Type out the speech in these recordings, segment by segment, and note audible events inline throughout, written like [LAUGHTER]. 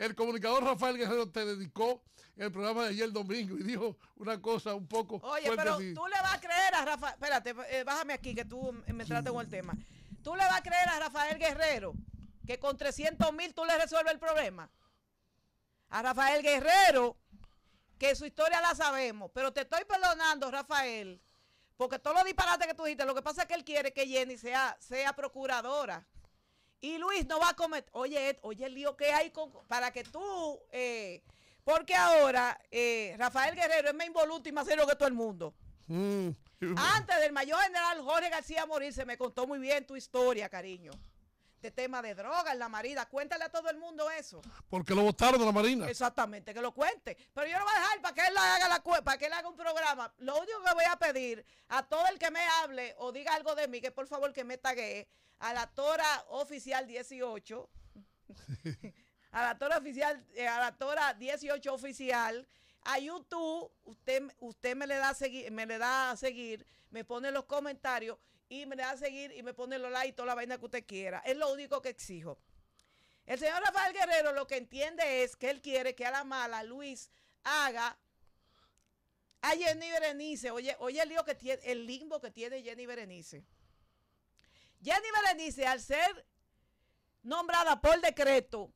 El comunicador Rafael Guerrero te dedicó el programa de ayer domingo y dijo una cosa un poco. Oye, pero tú le vas a creer a Rafael. Espérate, eh, bájame aquí que tú me trates con el tema. ¿Tú le vas a creer a Rafael Guerrero que con 300 mil tú le resuelves el problema? A Rafael Guerrero, que su historia la sabemos, pero te estoy perdonando, Rafael, porque todos los disparates que tú dijiste, lo que pasa es que él quiere que Jenny sea, sea procuradora. Y Luis no va a cometer. Oye, oye, el lío que hay para que tú. Eh, porque ahora eh, Rafael Guerrero es más involuto y más serio que todo el mundo. Mm. Antes del mayor general Jorge García morir, se me contó muy bien tu historia, cariño de este tema de drogas, la marina, Cuéntale a todo el mundo eso. Porque lo votaron de la Marina. Exactamente, que lo cuente. Pero yo no voy a dejar para que él haga la para que él haga un programa. Lo único que voy a pedir a todo el que me hable o diga algo de mí, que por favor que me tague a la Tora Oficial 18. [LAUGHS] a la Tora Oficial, eh, a la Tora 18 Oficial a YouTube, usted, usted me le da a seguir, me le da a seguir, me pone los comentarios y me da a seguir y me pone los likes y toda la vaina que usted quiera. Es lo único que exijo. El señor Rafael Guerrero lo que entiende es que él quiere que a la mala Luis haga a Jenny Berenice. Oye, oye el lío que tiene, el limbo que tiene Jenny Berenice. Jenny Berenice, al ser nombrada por decreto,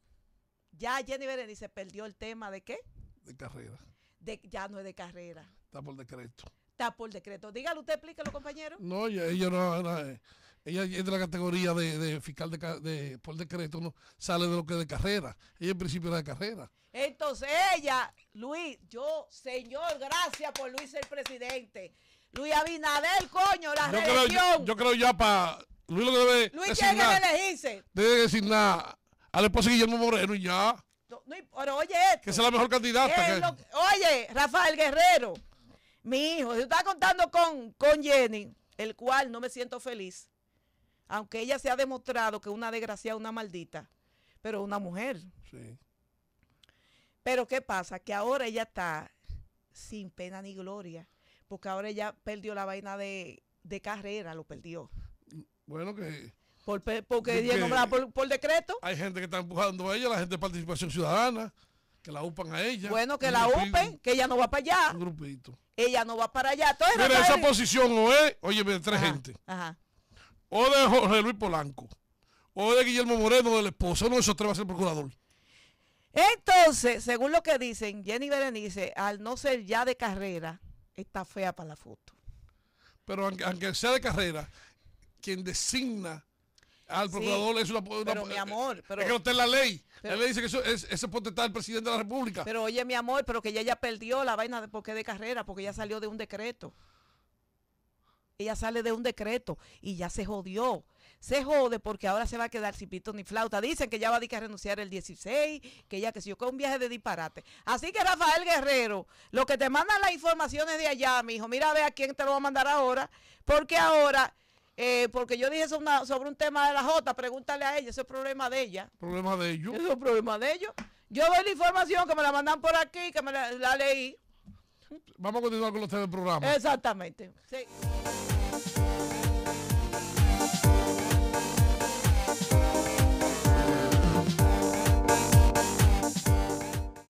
ya Jenny Berenice perdió el tema de qué? De carrera. ya no es de carrera. Está por decreto está por decreto. Dígalo usted, explíquelo, compañero. No, ella, ella no, eh, ella es de la categoría de, de fiscal de, de, por decreto, no sale de lo que es de carrera. Ella en principio era de carrera. Entonces ella, Luis, yo, señor, gracias por Luis ser presidente. Luis Abinader, coño, la yo yo, creo ya para... Luis lo que debe Luis tiene que elegirse. Debe designar al esposo Guillermo Moreno y ya. No, pero oye esto. Que es la mejor candidata. oye, Rafael Guerrero. Mi hijo, yo está contando con, con Jenny, el cual no me siento feliz, aunque ella se ha demostrado que una desgraciada, una maldita, pero una mujer. Sí. Pero ¿qué pasa? Que ahora ella está sin pena ni gloria, porque ahora ella perdió la vaina de, carrera, lo perdió. Bueno, que... porque, por, por decreto. Hay gente que está empujando a ella, la gente de participación ciudadana. Que la upan a ella. Bueno, que la upen, que ella no va para allá. Ella no va para allá. Mira, esa posición o es, oye, de tres gente. O de Jorge Luis Polanco. O de Guillermo Moreno, del esposo. No, esos tres va a ser procurador. Entonces, según lo que dicen, Jenny Berenice, al no ser ya de carrera, está fea para la foto. Pero aunque sea de carrera, quien designa al procurador es una, Pero mi amor. Pero, es que no está la ley. Él le dice que eso es, potestad del presidente de la República. Pero oye, mi amor, pero que ella ya perdió la vaina de porque de carrera, porque ya salió de un decreto. Ella sale de un decreto y ya se jodió. Se jode porque ahora se va a quedar sin pito ni flauta. Dicen que ya va a, a renunciar el 16, que ya que si yo con un viaje de disparate. Así que Rafael Guerrero, lo que te mandan las informaciones de allá, mi hijo, mira a ver a quién te lo va a mandar ahora, porque ahora eh, porque yo dije sobre, un tema de la J, pregúntale a ella, ese es problema de ella. Problema de ellos. Eso es problema de ellos. Yo doy la información que me la mandan por aquí, que me la, la leí. Vamos a continuar con los temas del programa. Exactamente. Sí.